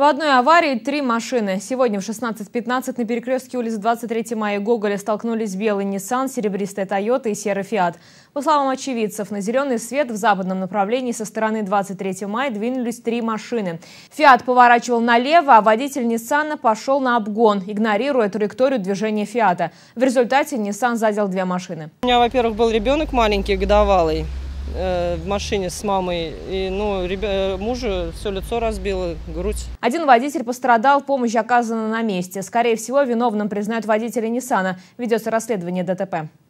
В одной аварии три машины. Сегодня в 16.15 на перекрестке улиц 23 мая Гоголя столкнулись белый Nissan, серебристая Toyota и серый Fiat. По словам очевидцев, на зеленый свет в западном направлении со стороны 23 мая двинулись три машины. Fiat поворачивал налево, а водитель Nissan пошел на обгон, игнорируя траекторию движения Fiat. В результате Nissan задел две машины. У меня, во-первых, был ребенок маленький, годовалый. Э, в машине с мамой. И, ну, ребя... Э, мужу все лицо разбило, грудь. Один водитель пострадал, помощь оказана на месте. Скорее всего, виновным признают водителя Ниссана. Ведется расследование ДТП.